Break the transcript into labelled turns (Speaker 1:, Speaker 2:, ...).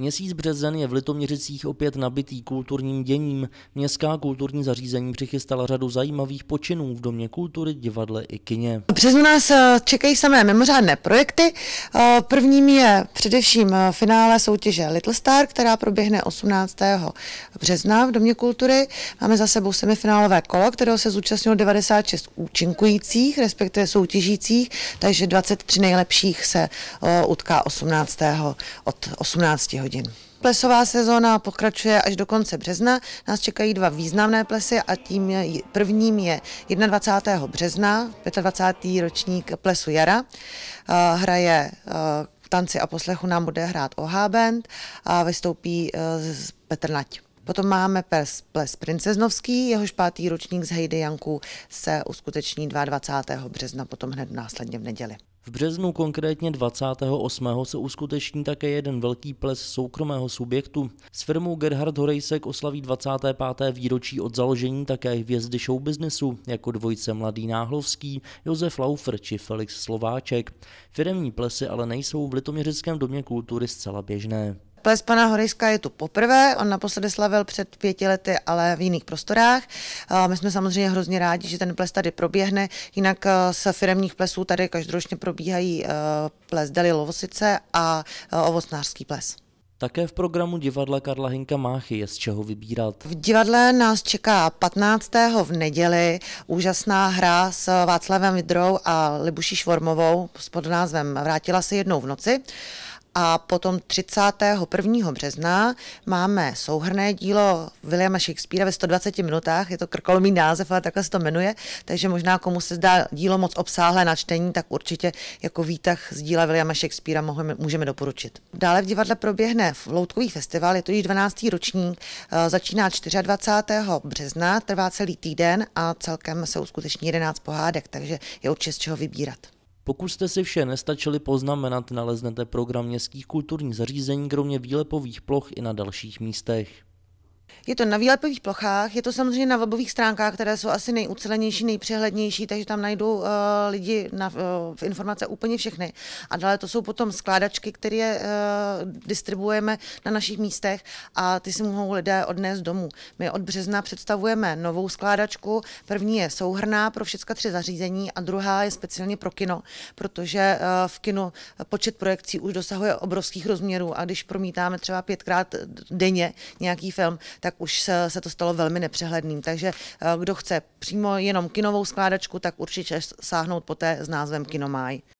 Speaker 1: Měsíc březen je v Litoměřicích opět nabitý kulturním děním. Městská kulturní zařízení přichystala řadu zajímavých počinů v Domě kultury, divadle i kině. V březnu
Speaker 2: nás eh, čekají samé mimořádné projekty. Eh, prvním je především eh, finále soutěže Little Star, která proběhne 18. března v Domě kultury. Máme za sebou semifinálové kolo, kterého se zúčastnilo 96 účinkujících, respektive soutěžících, takže 23 nejlepších se utká 18. od 18 hodin hodin. Plesová sezóna pokračuje až do konce března. Nás čekají dva významné plesy a tím prvním je 21. března, 25. ročník plesu Jara. Hraje tanci a poslechu nám bude hrát OH Band a vystoupí e, Petr Nať. Potom máme ples, ples princeznovský, jehož pátý ročník z Hejdy Janku se uskuteční 22. března, potom hned následně v neděli.
Speaker 1: V březnu konkrétně 28. se uskuteční také jeden velký ples soukromého subjektu. S firmou Gerhard Horejsek oslaví 25. výročí od založení také hvězdy showbiznesu, jako dvojice Mladý Náhlovský, Josef Laufer či Felix Slováček. Firemní plesy ale nejsou v Litoměřickém domě kultury zcela běžné.
Speaker 2: Ples pana Horejska je tu poprvé, on naposledy slavil před pěti lety, ale v jiných prostorách. My jsme samozřejmě hrozně rádi, že ten ples tady proběhne, jinak eh, z firemních plesů tady každoročně probíhají eh, ples Deli Lovosice a eh, ovocnářský
Speaker 1: ples. Také v programu divadla Karla Hinka Máchy je z čeho vybírat. V
Speaker 2: divadle nás čeká 15. v neděli úžasná hra s Václavem Vidrou a Libuší Švormovou s pod názvem Vrátila se jednou v noci. A potom 31. března máme souhrné dílo Williama Shakespearea ve 120 minutách, je to krkolomý název, ale takhle se to jmenuje, takže možná komu se zdá dílo moc obsáhlé na čtení, tak určitě jako výtah z díla Williama Shakespearea můžeme, můžeme doporučit. Dále v divadle proběhne v Loutkový festival, je to již 12. ročník, eh, začíná 24. března, trvá celý týden a celkem se uskuteční 11 pohádek, takže je určitě z čeho vybírat.
Speaker 1: Pokud jste si vše nestačili poznamenat, naleznete program městských kulturních zařízení kromě výlepových ploch i na dalších místech.
Speaker 2: Je to na výlepových plochách, je to samozřejmě na webových stránkách, které jsou asi nejucelenější, nejpřehlednější, takže tam najdou uh, lidi na, uh, v informace úplně všechny. A dále to jsou potom skládačky, které uh, distribuujeme na našich místech a ty si mohou lidé odnést domů. My od března představujeme novou skládačku. První je souhrná pro všechna tři zařízení a druhá je speciálně pro kino, protože uh, v kinu počet projekcí už dosahuje obrovských rozměrů a když promítáme třeba pětkrát denně nějaký film, tak už se to stalo velmi nepřehledným. Takže eh, kdo chce přímo jenom kinovou skládačku, tak určitě sáhnout poté s názvem Kinomaj.